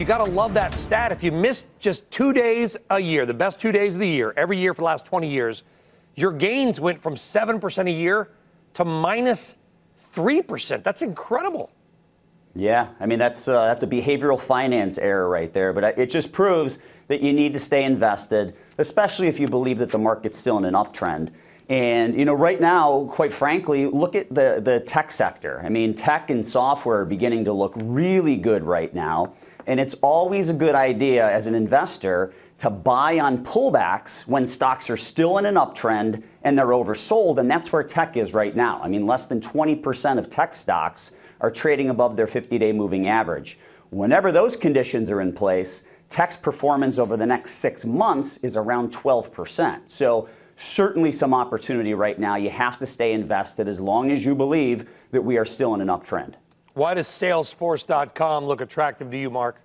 You got to love that stat. If you missed just two days a year, the best two days of the year, every year for the last 20 years, your gains went from 7% a year to minus 3%. That's incredible. Yeah, I mean, that's, uh, that's a behavioral finance error right there, but uh, it just proves that you need to stay invested, especially if you believe that the market's still in an uptrend. And you know, right now, quite frankly, look at the, the tech sector. I mean, tech and software are beginning to look really good right now. And it's always a good idea as an investor to buy on pullbacks when stocks are still in an uptrend and they're oversold. And that's where tech is right now. I mean, less than 20% of tech stocks are trading above their 50 day moving average. Whenever those conditions are in place, tech's performance over the next six months is around 12%. So, certainly some opportunity right now. You have to stay invested as long as you believe that we are still in an uptrend. Why does Salesforce.com look attractive to you, Mark?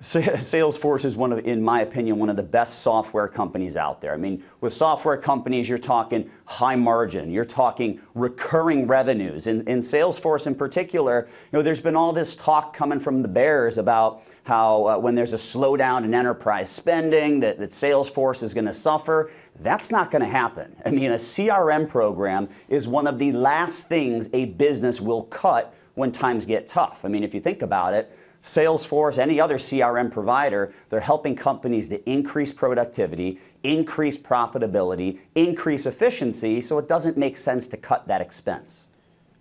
Salesforce is one of, in my opinion, one of the best software companies out there. I mean, with software companies, you're talking high margin, you're talking recurring revenues. In, in Salesforce, in particular, you know, there's been all this talk coming from the bears about how uh, when there's a slowdown in enterprise spending, that, that Salesforce is going to suffer. That's not going to happen. I mean, a CRM program is one of the last things a business will cut when times get tough. I mean, if you think about it Salesforce, any other CRM provider, they're helping companies to increase productivity, increase profitability, increase efficiency, so it doesn't make sense to cut that expense.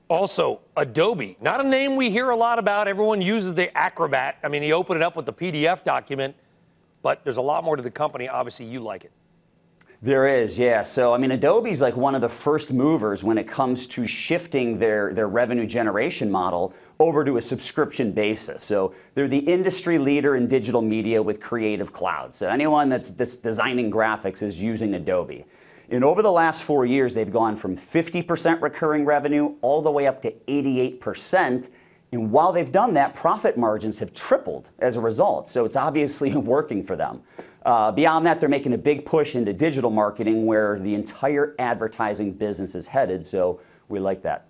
Also, Adobe, not a name we hear a lot about. Everyone uses the Acrobat. I mean, you open it up with the PDF document, but there's a lot more to the company. Obviously, you like it. There is, yeah. So, I mean, Adobe's like one of the first movers when it comes to shifting their, their revenue generation model over to a subscription basis. So, they're the industry leader in digital media with Creative Cloud. So, anyone that's, that's designing graphics is using Adobe. And over the last four years, they've gone from 50% recurring revenue all the way up to 88%. And while they've done that, profit margins have tripled as a result. So, it's obviously working for them. Uh, beyond that, they're making a big push into digital marketing where the entire advertising business is headed. So we like that.